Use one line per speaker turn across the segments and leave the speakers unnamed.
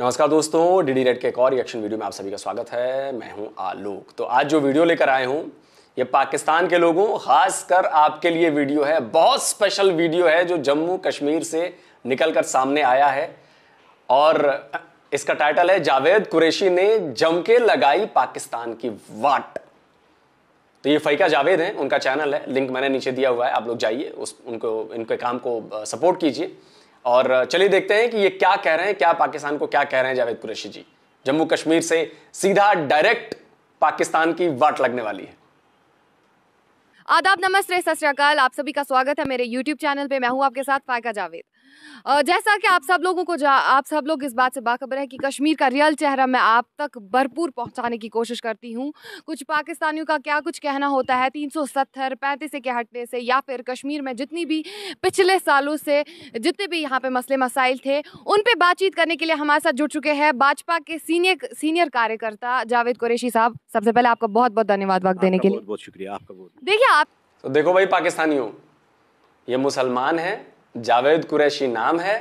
नमस्कार दोस्तों D red के एक और रिएक्शन वीडियो में आप सभी का स्वागत है मैं हूं आलोक तो आज जो वीडियो लेकर आए हूं ये पाकिस्तान के लोगों खासकर आपके लिए वीडियो है बहुत स्पेशल वीडियो है जो जम्मू कश्मीर से निकलकर सामने आया है और इसका टाइटल है जावेद कुरैशी ने जम के लगाई पाकिस्तान की वाट तो ये फैका जावेद हैं उनका चैनल है लिंक मैंने नीचे दिया हुआ है आप लोग जाइए उस उनको इनके काम को सपोर्ट कीजिए और चलिए देखते हैं कि ये क्या कह रहे हैं क्या पाकिस्तान को क्या कह रहे हैं जावेद कुरैशी जी जम्मू कश्मीर से सीधा डायरेक्ट पाकिस्तान की वाट लगने वाली है
आदाब नमस्ते सत आप सभी का स्वागत है मेरे YouTube चैनल पे मैं हूँ आपके साथ फायका जावेद जैसा कि आप सब लोगों को जा आप सब लोग इस बात से बाखबर है कि कश्मीर का रियल चेहरा मैं आप तक भरपूर पहुंचाने की कोशिश करती हूं कुछ पाकिस्तानियों का क्या कुछ कहना होता है तीन सौ सत्तर पैंतीस के हटने से या फिर कश्मीर में जितनी भी पिछले सालों से जितने भी यहां पे मसले मसाइल थे उन पे बातचीत करने के लिए हमारे साथ जुड़ चुके हैं भाजपा के सीनियर सीनियर कार्यकर्ता जावेद कुरेशी साहब सबसे पहले आपका बहुत बहुत धन्यवाद वक्त देने के लिए
बहुत शुक्रिया आपका देखिए आप तो देखो भाई पाकिस्तानियों ये मुसलमान हैं जावेद कुरैशी नाम है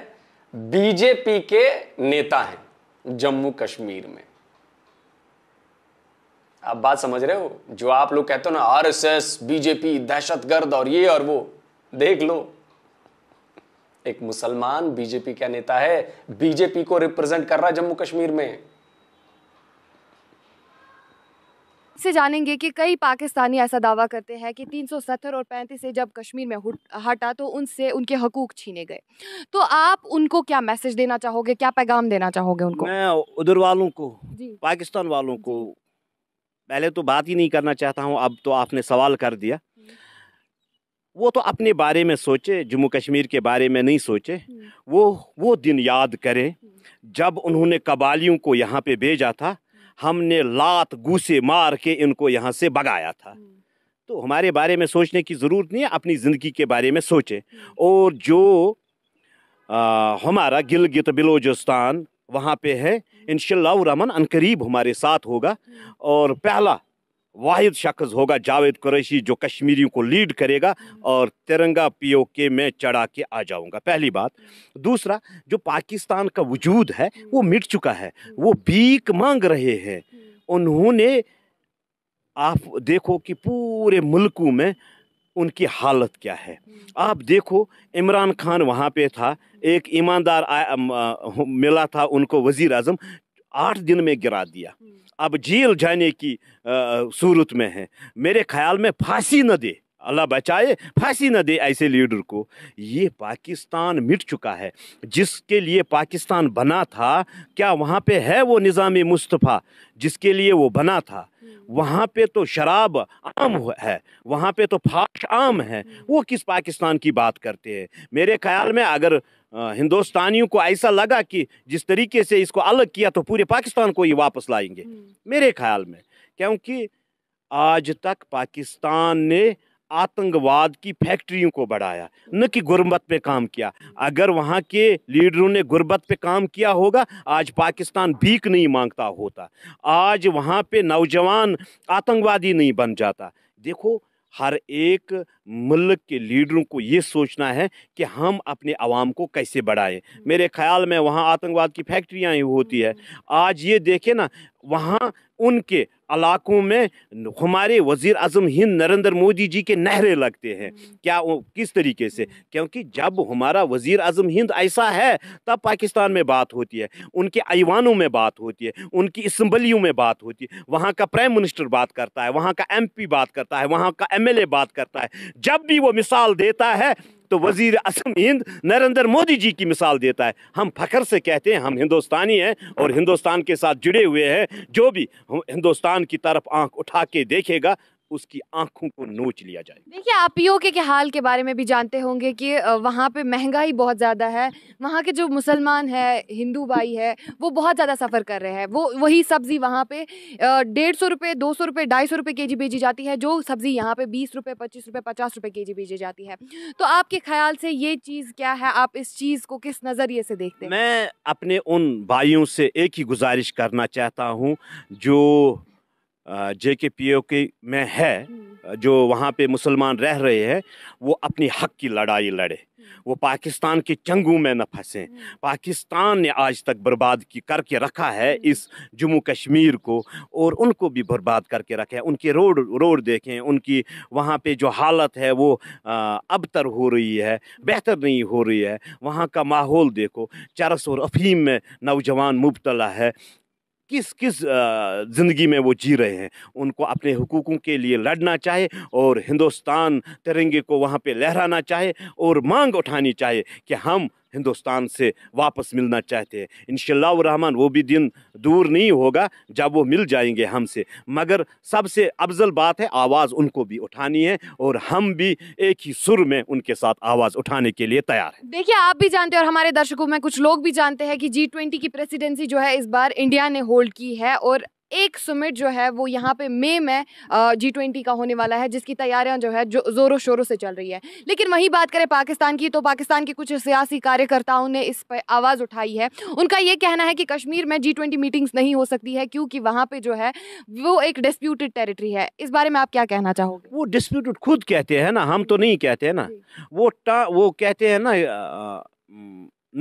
बीजेपी के नेता हैं जम्मू कश्मीर में आप बात समझ रहे हो जो आप लोग कहते हो ना आरएसएस बीजेपी दहशतगर्द और ये और वो देख लो एक मुसलमान बीजेपी का नेता है बीजेपी को रिप्रेजेंट कर रहा है जम्मू कश्मीर में
से जानेंगे कि कई पाकिस्तानी ऐसा दावा करते हैं कि 370 और 35 से जब कश्मीर में हटा तो उनसे उनके हकूक छीने गए तो आप उनको क्या मैसेज देना चाहोगे क्या पैगाम देना चाहोगे उनको
मैं उधर वालों को पाकिस्तान वालों को पहले तो बात ही नहीं करना चाहता हूँ अब तो आपने सवाल कर दिया हम्म। वो तो अपने बारे में सोचे जम्मू कश्मीर के बारे में नहीं सोचे हम्म। वो वो दिन याद करें हम्म। जब उन्होंने कबालियों को यहाँ पे भेजा था हमने लात गूसे मार के इनको यहाँ से भगाया था हम्म। तो हमारे बारे में सोचने की ज़रूरत नहीं है अपनी ज़िंदगी के बारे में सोचें हम्म। और जो आ, हमारा गिलगित बिलोजिस्तान वहाँ पे है हम्म। इन रमन अनकरीब हमारे साथ होगा और पहला वाहिद शख्स होगा जावेद कुरैशी जो कश्मीरियों को लीड करेगा और तिरंगा पीओके में चढ़ा के आ जाऊंगा पहली बात दूसरा जो पाकिस्तान का वजूद है वो मिट चुका है वो भीख मांग रहे हैं उन्होंने आप देखो कि पूरे मुल्कों में उनकी हालत क्या है आप देखो इमरान खान वहाँ पे था एक ईमानदार मिला था उनको वज़ी अजम आठ दिन में गिरा दिया अब जेल जाने की आ, सूरत में है मेरे ख्याल में फांसी न दे अल्लाह बचाए फांसी न दे ऐसे लीडर को ये पाकिस्तान मिट चुका है जिसके लिए पाकिस्तान बना था क्या वहाँ पे है वो निज़ाम मुस्तफ़ा जिसके लिए वो बना था वहाँ पे तो शराब आम है वहाँ पे तो फाश आम है वो किस पाकिस्तान की बात करते हैं मेरे ख्याल में अगर हिंदुस्तानियों को ऐसा लगा कि जिस तरीके से इसको अलग किया तो पूरे पाकिस्तान को ये वापस लाएंगे हम्म। मेरे ख्याल में क्योंकि आज तक पाकिस्तान ने आतंकवाद की फैक्ट्रियों को बढ़ाया न कि गुरबत पे काम किया अगर वहाँ के लीडरों ने गुर्बत पे काम किया होगा आज पाकिस्तान भीख नहीं मांगता होता आज वहाँ पे नौजवान आतंकवादी नहीं बन जाता देखो हर एक मुल्क के लीडरों को ये सोचना है कि हम अपने आवाम को कैसे बढ़ाएं मेरे हम्म। ख्याल में वहाँ आतंकवाद की फैक्ट्रियाँ ही होती है हम्म। आज ये देखें ना वहाँ उनके इलाकों में हमारे वज़ी अजम हिंद नरेंद्र मोदी जी के नहरे लगते हैं हम्म। क्या वो किस तरीके से क्योंकि जब हमारा वज़ी अजम हिंद ऐसा है तब पाकिस्तान में बात होती है उनके ऐवानों में बात होती है उनकी इसम्बलियों में बात होती है वहाँ का प्राइम मिनिस्टर बात करता है वहाँ का एम बात करता है वहाँ का एम बात करता है जब भी वो मिसाल देता है तो वजीर असम हिंद नरेंद्र मोदी जी की मिसाल देता है हम फ़ख्र से कहते हैं हम हिंदुस्तानी हैं और हिंदुस्तान के साथ जुड़े हुए हैं जो भी हिंदुस्तान की तरफ आंख उठा के देखेगा उसकी आंखों को नोच लिया जाए
देखिए आप पीओके के हाल के बारे में भी जानते होंगे कि वहाँ पे महंगाई बहुत ज़्यादा है वहाँ के जो मुसलमान है हिंदू भाई है वो बहुत ज़्यादा सफ़र कर रहे हैं वो वही सब्ज़ी वहाँ पे डेढ़ सौ रुपये दो सौ रुपये ढाई सौ रुपये के जी बेची जाती है जो सब्ज़ी यहाँ पे बीस रुपये पच्चीस रुपये पचास रुपये के जी बेची जाती है तो आपके ख्याल से ये चीज़ क्या है आप इस चीज़ को किस नज़रिए से देखते हैं
मैं अपने उन भाइयों से एक ही गुजारिश करना चाहता हूँ जो जे के पी ओ के में है हम्म। जो वहाँ पे मुसलमान रह रहे हैं वो अपनी हक की लड़ाई लड़े हम्म। वो पाकिस्तान के चंगू में न फंसे हम्म। पाकिस्तान ने आज तक बर्बाद की करके रखा है इस जम्मू कश्मीर को और उनको भी बर्बाद करके रखे उनके रोड रोड देखें उनकी वहाँ पे जो हालत है वो अबतर हो रही है बेहतर नहीं हो रही है वहाँ का माहौल देखो चरस और अफीम में नौजवान मुबतला है किस किस ज़िंदगी में वो जी रहे हैं उनको अपने हुकूकों के लिए लड़ना चाहे और हिंदुस्तान तिरंगे को वहाँ पे लहराना चाहे और मांग उठानी चाहे कि हम हिंदुस्तान से वापस मिलना चाहते हैं इन शहमान वो भी दिन दूर नहीं होगा जब वो मिल जाएंगे हमसे मगर सबसे अफजल बात है आवाज़ उनको भी उठानी है और हम भी एक ही सुर में उनके साथ आवाज़ उठाने के लिए तैयार हैं
देखिए आप भी जानते हैं और हमारे दर्शकों में कुछ लोग भी जानते हैं कि जी ट्वेंटी की प्रेसिडेंसी जो है इस बार इंडिया ने होल्ड की है और एक सुमिट जो है वो यहाँ पे मई में जी ट्वेंटी का होने वाला है जिसकी तैयारियां जो है जो जोरों शोरों से चल रही है लेकिन वही बात करें पाकिस्तान की तो पाकिस्तान के कुछ सियासी कार्यकर्ताओं ने इस पर आवाज़ उठाई है उनका ये कहना है कि कश्मीर में जी ट्वेंटी मीटिंग्स नहीं हो सकती है क्योंकि वहाँ पर जो है वो एक डिस्प्यूटेड टेरिटरी है इस बारे में आप क्या कहना चाहोगे
वो डिस्प्यूटेड खुद कहते हैं ना हम तो नहीं कहते हैं ना वो वो कहते हैं ना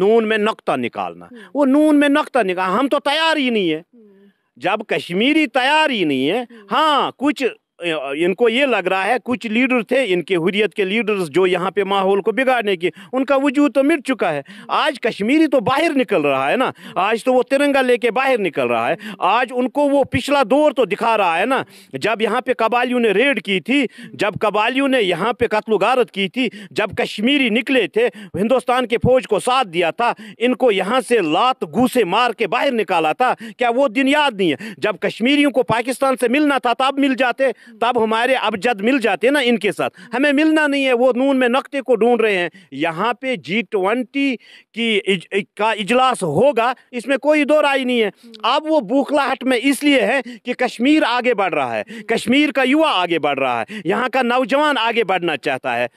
नून में नक्ता निकालना हम्म। वो नून में नक्ता निकाल हम तो तैयार ही नहीं है हम्म। जब कश्मीरी तैयार ही नहीं है हम्म। हाँ कुछ इनको ये लग रहा है कुछ लीडर थे इनके हुरियत के लीडर्स जो यहाँ पे माहौल को बिगाड़ने की उनका वजूद तो मिट चुका है आज कश्मीरी तो बाहर निकल रहा है ना आज तो वो तिरंगा लेके बाहर निकल रहा है आज उनको वो पिछला दौर तो दिखा रहा है ना जब यहाँ पे कबालियों ने रेड की थी जब कबालियों ने यहाँ पे गारत की थी जब कश्मीरी निकले थे हिंदुस्तान के फौज को साथ दिया था इनको यहाँ से लात घूसे मार के बाहर निकाला था क्या वो दिन याद नहीं है जब कश्मीरियों को पाकिस्तान से मिलना था तब मिल जाते तब तो हमारे अबजद मिल जाते हैं ना इनके साथ हमें मिलना नहीं है वो नून में नक्ते को ढूंढ रहे हैं यहाँ पे जी ट्वेंटी की इज, का इजलास होगा इसमें कोई दो राय नहीं है अब वो बूखलाहट में इसलिए है कि कश्मीर आगे बढ़ रहा है कश्मीर का युवा आगे बढ़ रहा है यहाँ का नौजवान आगे बढ़ना चाहता है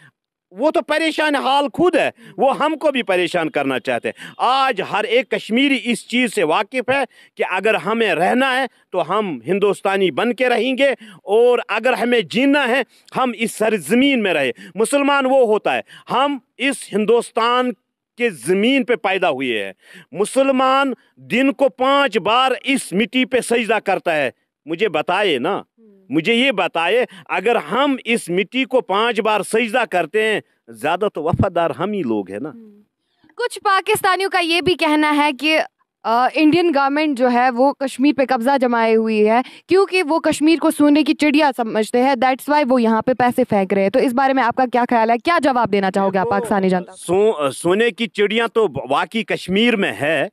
वो तो परेशान हाल खुद है वो हमको भी परेशान करना चाहते हैं आज हर एक कश्मीरी इस चीज़ से वाकिफ़ है कि अगर हमें रहना है तो हम हिंदुस्तानी बन के रहेंगे और अगर हमें जीना है हम इस सरजमीन में रहे मुसलमान वो होता है हम इस हिंदुस्तान के ज़मीन पे पैदा हुए हैं मुसलमान दिन को पांच बार इस मिट्टी पे सजदा करता है मुझे बताए ना हम्म। मुझे ये बताए अगर हम इस मिट्टी को पांच बार सजदा करते हैं ज्यादा तो वफादार हम ही लोग हैं ना हम्म।
कुछ पाकिस्तानियों का ये भी कहना है कि आ, इंडियन गवर्नमेंट जो है वो कश्मीर पे कब्जा जमाए हुई है क्योंकि वो कश्मीर को सोने की चिड़िया समझते हैं दैट्स वाई वो यहाँ पे पैसे फेंक रहे हैं तो इस बारे में आपका क्या ख्याल है क्या जवाब देना चाहोगे आप तो पाकिस्तानी जनता
सो, सोने की चिड़िया तो वाकई कश्मीर में है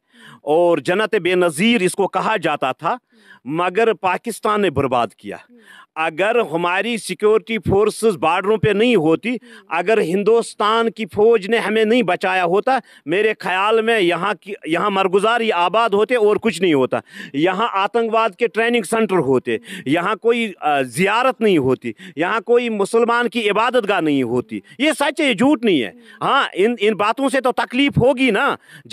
और जन्नत बेनज़ीर इसको कहा जाता था मगर पाकिस्तान ने बर्बाद किया अगर हमारी सिक्योरिटी फोर्सेस बॉर्डरों पे नहीं होती अगर हिंदुस्तान की फ़ौज ने हमें नहीं बचाया होता मेरे ख्याल में यहाँ की यहाँ मरगुजार ये आबाद होते और कुछ नहीं होता यहाँ आतंकवाद के ट्रेनिंग सेंटर होते यहाँ कोई ज़ियारत नहीं होती यहाँ कोई मुसलमान की इबादत गाह नहीं होती ये सच है ये झूठ नहीं है हाँ इन इन बातों से तो तकलीफ़ होगी ना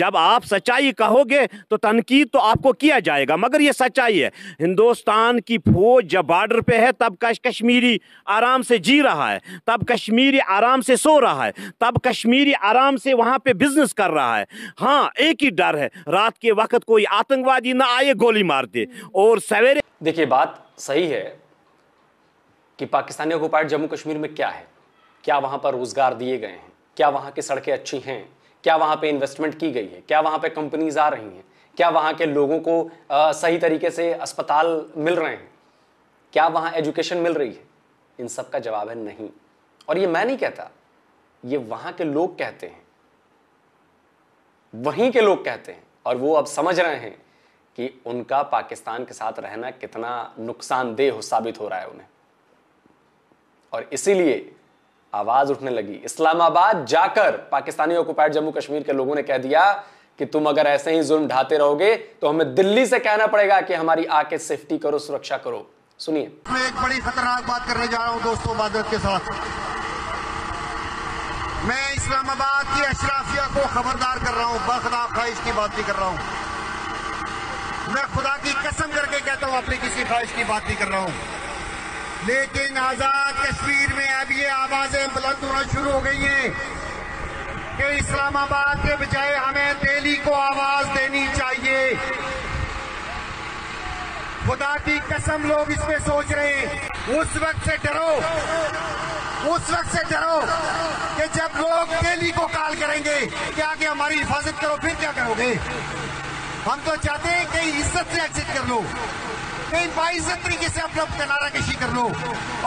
जब आप सच्चाई कहोगे तो तनकीद तो आपको किया जाएगा मगर ये सच्चाई है हिंदुस्तान की फ़ौज जब बॉर्डर पर है तब कश्मीरी आराम से जी रहा है तब कश्मीरी आराम से सो रहा है तब कश्मीरी आराम से वहाँ पे बिजनेस कर रहा है हाँ एक ही डर है रात के वक्त कोई आतंकवादी ना आए गोली मार दे और सवेरे देखिए बात सही है
कि पाकिस्तानी ऑक्यूपाइड जम्मू कश्मीर में क्या है क्या वहाँ पर रोजगार दिए गए हैं क्या वहाँ की सड़कें अच्छी हैं क्या वहाँ पे इन्वेस्टमेंट की गई है क्या वहाँ पे कंपनीज आ रही हैं क्या वहाँ के लोगों को आ, सही तरीके से अस्पताल मिल रहे हैं क्या वहां एजुकेशन मिल रही है इन सब का जवाब है नहीं और ये मैं नहीं कहता ये वहां के लोग कहते हैं वहीं के लोग कहते हैं और वो अब समझ रहे हैं कि उनका पाकिस्तान के साथ रहना कितना नुकसानदेह साबित हो रहा है उन्हें और इसीलिए आवाज उठने लगी इस्लामाबाद जाकर पाकिस्तानी ऑक्युपाइड जम्मू कश्मीर के लोगों ने कह दिया कि तुम अगर ऐसे ही जुल्म ढाते रहोगे तो हमें दिल्ली से कहना पड़ेगा कि हमारी आके सेफ्टी करो सुरक्षा करो सुनिए
मैं एक बड़ी खतरनाक बात करने जा रहा हूँ दोस्तों मादरत के साथ मैं इस्लामाबाद की अशराफिया को खबरदार कर रहा हूँ बखदा ख्वाहिश की बात नहीं कर रहा हूँ मैं खुदा की कसम करके कहता हूँ अपनी किसी ख्वाहिश की बात नहीं कर रहा हूँ लेकिन आजाद कश्मीर में अब ये आवाजें बुलंद होना शुरू हो गई हैं कि इस्लामाबाद के बजाय हमें दिल्ली को आवाज खुदा की कसम लोग इसमें सोच रहे हैं उस वक्त से डरो उस वक्त से डरो कि जब लोग डेली को कॉल करेंगे कि आगे हमारी हिफाजत करो फिर क्या करोगे हम तो चाहते हैं कि इज्जत से एग्जिट कर लो लेकिन बाइज्जत तरीके से आप लोग किनारा कशी कर लो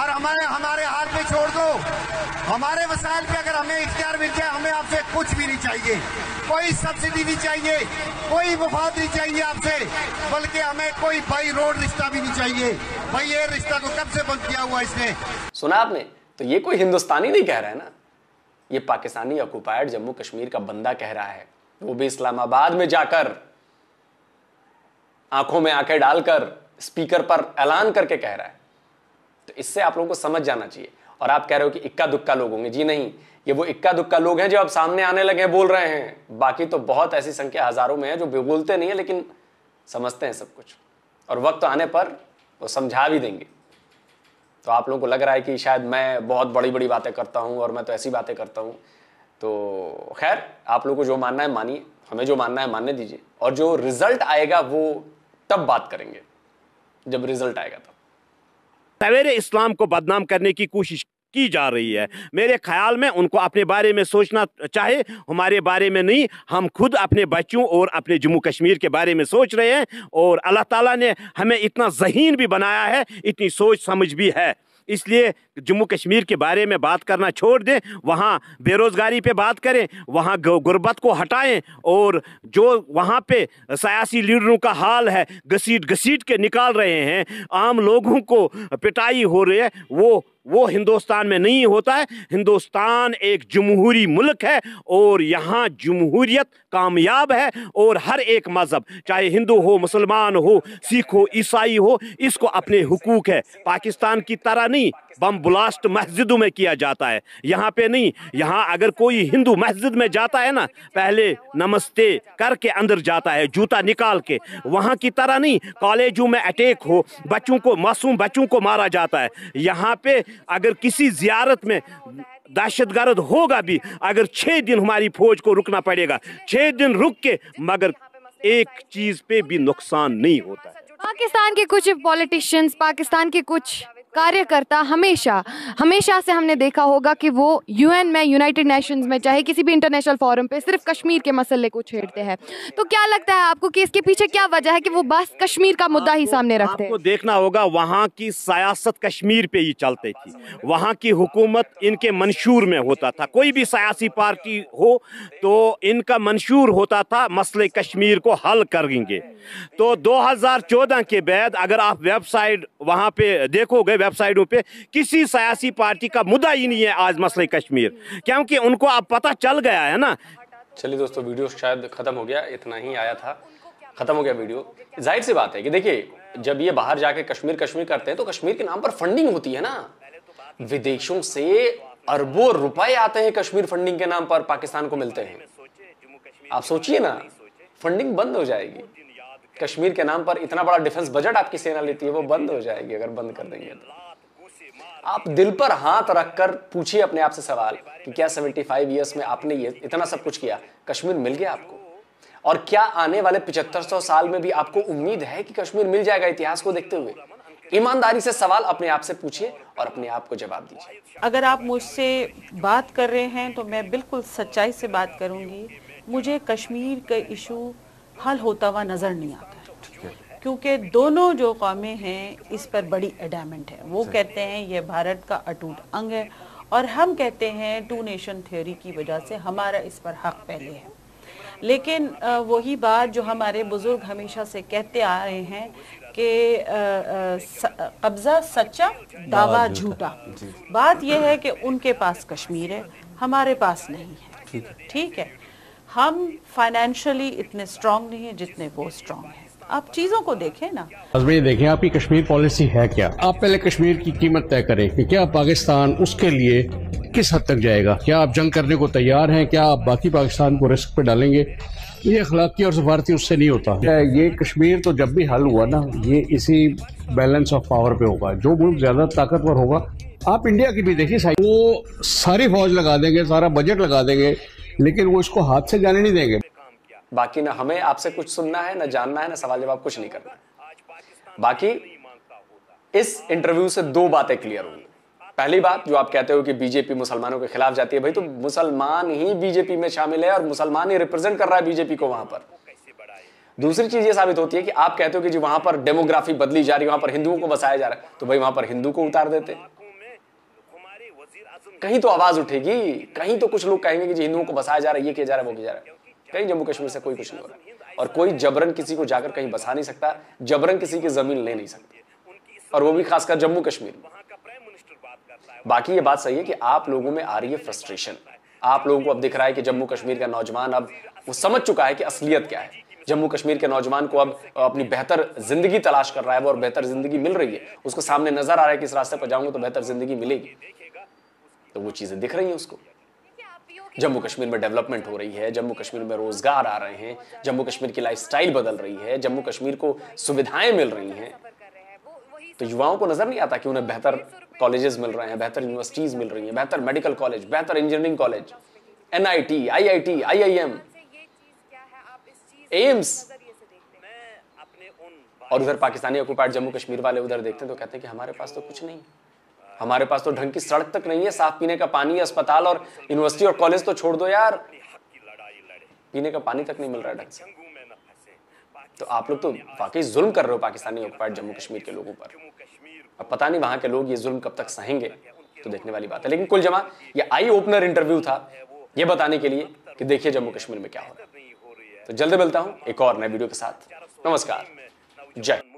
और हमारे हमारे हाथ पे छोड़ दो हमारे वसायल पे अगर हमें इख्तियार मिल जाए हमें आपसे कुछ भी नहीं चाहिए कोई सब्सिडी नहीं चाहिए कोई वफात नहीं चाहिए आपसे बल्कि हमें कोई बाई रोड रिश्ता भी नहीं चाहिए भाई ये रिश्ता तो कब से बंद किया हुआ इसने सुना आपने
तो ये कोई हिंदुस्तानी नहीं कह रहा है ना ये पाकिस्तानी ऑक्यूपायड जम्मू कश्मीर का बंदा कह रहा है वो भी इस्लामाबाद में जाकर आंखों में आंखें डालकर स्पीकर पर ऐलान करके कह रहा है तो इससे आप लोगों को समझ जाना चाहिए और आप कह रहे हो कि इक्का दुक्का लोग होंगे जी नहीं ये वो इक्का दुक्का लोग हैं जो अब सामने आने लगे हैं बोल रहे हैं बाकी तो बहुत ऐसी संख्या हजारों में है जो बोलते नहीं है लेकिन समझते हैं सब कुछ और वक्त आने पर वो समझा भी देंगे तो आप लोगों को लग रहा है कि शायद मैं बहुत बड़ी बड़ी बातें करता हूँ और मैं तो ऐसी बातें करता हूँ तो खैर आप लोग को जो मानना है मानिए हमें जो मानना है मानने दीजिए और जो रिजल्ट आएगा वो तब बात करेंगे जब रिजल्ट आएगा
तब सवेरे इस्लाम को बदनाम करने की कोशिश की जा रही है मेरे ख्याल में उनको अपने बारे में सोचना चाहे हमारे बारे में नहीं हम खुद अपने बच्चों और अपने जम्मू कश्मीर के बारे में सोच रहे हैं और अल्लाह ताला ने हमें इतना जहीन भी बनाया है इतनी सोच समझ भी है इसलिए जम्मू कश्मीर के बारे में बात करना छोड़ दें वहाँ बेरोज़गारी पे बात करें वहाँ गुर्बत को हटाएं और जो वहाँ पे सियासी लीडरों का हाल है घसीट घसीट के निकाल रहे हैं आम लोगों को पिटाई हो रही है वो वो हिंदुस्तान में नहीं होता है हिंदुस्तान एक जमहूरी मुल्क है और यहाँ जमहूरियत कामयाब है और हर एक मज़हब चाहे हिंदू हो मुसलमान हो सिख हो ईसाई हो इसको अपने हकूक़ है पाकिस्तान की तरह नहीं बम ब्लास्ट मस्जिदों में किया जाता है यहाँ पे नहीं यहाँ अगर कोई हिंदू मस्जिद में जाता है ना पहले नमस्ते करके अंदर जाता है जूता निकाल के वहाँ की तरह नहीं कॉलेजों में अटैक हो बच्चों को मासूम बच्चों को मारा जाता है यहाँ पे अगर किसी जियारत में दहशत गर्द होगा भी अगर छः दिन हमारी फौज को रुकना पड़ेगा छः दिन रुक के मगर एक चीज़ पे भी नुकसान नहीं होता
पाकिस्तान के कुछ पॉलिटिशियंस पाकिस्तान के कुछ कार्यकर्ता हमेशा हमेशा से हमने देखा होगा कि वो यूएन में यूनाइटेड नेशंस में चाहे किसी भी इंटरनेशनल फॉरम पे सिर्फ कश्मीर के मसले को छेड़ते हैं तो क्या लगता है आपको कि इसके पीछे क्या वजह है कि वो बस कश्मीर का मुद्दा ही सामने रखते हैं
आपको देखना होगा वहाँ की सियासत कश्मीर पे ही चलती थी वहाँ की हुकूमत इनके मंशूर में होता था कोई भी सियासी पार्टी हो तो इनका मंशूर होता था मसले कश्मीर को हल करेंगे तो दो के बाद अगर आप वेबसाइट वहाँ पे देखोगे वेबसाइटों पे किसी सियासी पार्टी का मुद्दा ही नहीं है आज मसले कश्मीर क्योंकि उनको अब पता चल गया है ना
चलिए दोस्तों वीडियो शायद ख़त्म हो गया इतना ही आया था ख़त्म हो गया वीडियो जाहिर सी बात है कि देखिए जब ये बाहर जाके कश्मीर कश्मीर करते हैं तो कश्मीर के नाम पर फंडिंग होती है ना विदेशों से अरबों रुपए आते हैं कश्मीर फंडिंग के नाम पर पाकिस्तान को मिलते हैं आप सोचिए ना फंडिंग बंद हो जाएगी कश्मीर के नाम पर इतना बड़ा डिफेंस बजट आपकी सेना लेती है वो बंद हो जाएगी अगर बंद कर देंगे तो आप दिल पर हाथ रखकर पूछिए अपने आप से सवाल कि क्या 75 इयर्स में आपने ये इतना सब कुछ किया कश्मीर मिल गया आपको और क्या आने वाले 7500 साल में भी आपको उम्मीद है कि कश्मीर मिल जाएगा इतिहास को देखते हुए ईमानदारी से सवाल अपने आप से पूछिए और अपने आप को जवाब दीजिए
अगर आप मुझसे बात कर रहे हैं तो मैं बिल्कुल सच्चाई से बात करूंगी मुझे कश्मीर का इशू हल होता हुआ नज़र नहीं
आता
क्योंकि दोनों जो कौमें हैं इस पर बड़ी एडामेंट है वो कहते हैं ये भारत का अटूट अंग है और हम कहते हैं टू नेशन थ्योरी की वजह से हमारा इस पर हक पहले है लेकिन वही बात जो हमारे बुज़ुर्ग हमेशा से कहते आ रहे हैं कि कब्ज़ा सच्चा दावा झूठा बात यह है कि उनके पास कश्मीर है हमारे पास नहीं है ठीक है हम फाइनेंशियली इतने स्ट्रांग नहीं है जितने वो स्ट्रांग है आप चीजों को देखें ना
हजमें देखें आपकी कश्मीर पॉलिसी है क्या आप पहले कश्मीर की कीमत तय करें कि क्या पाकिस्तान उसके लिए किस हद तक जाएगा क्या आप जंग करने को तैयार हैं क्या आप बाकी पाकिस्तान को रिस्क पे डालेंगे ये अखलाकी और सफारती उससे नहीं होता अच्छा, ये कश्मीर तो जब भी हल हुआ ना ये इसी बैलेंस ऑफ पावर पे होगा जो मुल्क ज़्यादा ताकतवर होगा आप इंडिया की भी देखिए वो सारी फौज लगा देंगे सारा बजट लगा देंगे लेकिन वो इसको हाथ से जाने नहीं देंगे
बाकी ना हमें आपसे कुछ सुनना है ना जानना है ना सवाल जवाब कुछ नहीं करना बाकी इस इंटरव्यू से दो बातें क्लियर होंगी पहली बात जो आप कहते हो कि बीजेपी मुसलमानों के खिलाफ जाती है भाई तो मुसलमान ही बीजेपी में शामिल है और मुसलमान ही रिप्रेजेंट कर रहा है बीजेपी को वहां पर दूसरी चीज ये साबित होती है कि आप कहते हो कि जी वहां पर डेमोग्राफी बदली जा रही है वहां पर हिंदुओं को बसाया जा रहा है तो भाई वहां पर हिंदू को उतार देते हैं कहीं तो आवाज उठेगी कहीं तो कुछ लोग कहेंगे कि हिंदुओं को बसाया जा रहा है ये किया जा रहा है वो किया जा रहा है कहीं जम्मू कश्मीर से कोई कुछ नहीं हो रहा और कोई जबरन किसी को जाकर कहीं बसा नहीं सकता जबरन किसी की जमीन ले नहीं सकता और वो भी खासकर जम्मू कश्मीर में बाकी ये बात सही है कि आप लोगों में आ रही है फ्रस्ट्रेशन आप लोगों को अब दिख रहा है कि जम्मू कश्मीर का नौजवान अब वो समझ चुका है कि असलियत क्या है जम्मू कश्मीर के नौजवान को अब अपनी बेहतर जिंदगी तलाश कर रहा है वो और बेहतर जिंदगी मिल रही है उसको सामने नजर आ रहा है कि इस रास्ते पर जाऊंगा तो बेहतर जिंदगी मिलेगी तो वो चीज़ें दिख रही हैं उसको जम्मू कश्मीर में डेवलपमेंट हो रही है जम्मू कश्मीर में रोजगार आ रहे हैं जम्मू कश्मीर की लाइफस्टाइल बदल रही है जम्मू कश्मीर को सुविधाएं मिल रही हैं तो युवाओं को नजर नहीं आता कि उन्हें बेहतर कॉलेजेस मिल रहे हैं बेहतर यूनिवर्सिटीज मिल रही हैं बेहतर मेडिकल कॉलेज बेहतर engineering college N I T I I T I I M AIIMS और उधर पाकिस्तानी जम्मू कश्मीर वाले उधर देखते हैं तो कहते हैं कि हमारे पास तो कुछ नहीं हमारे पास तो ढंग की सड़क तक नहीं है साफ पीने का पानी अस्पताल और यूनिवर्सिटी और कॉलेज तो छोड़ दो यार पीने का पानी तक नहीं मिल रहा ढंग से तो आप लोग तो वाकई जुल्म कर रहे हो पाकिस्तानी ऑक्युपाइड जम्मू कश्मीर के लोगों पर अब पता नहीं वहां के लोग ये जुल्म कब तक सहेंगे तो देखने वाली बात है लेकिन कुल जमा ये आई ओपनर इंटरव्यू था ये बताने के लिए कि देखिए जम्मू कश्मीर में क्या हो रहा है तो जल्द मिलता हूँ एक और नए वीडियो के साथ नमस्कार जय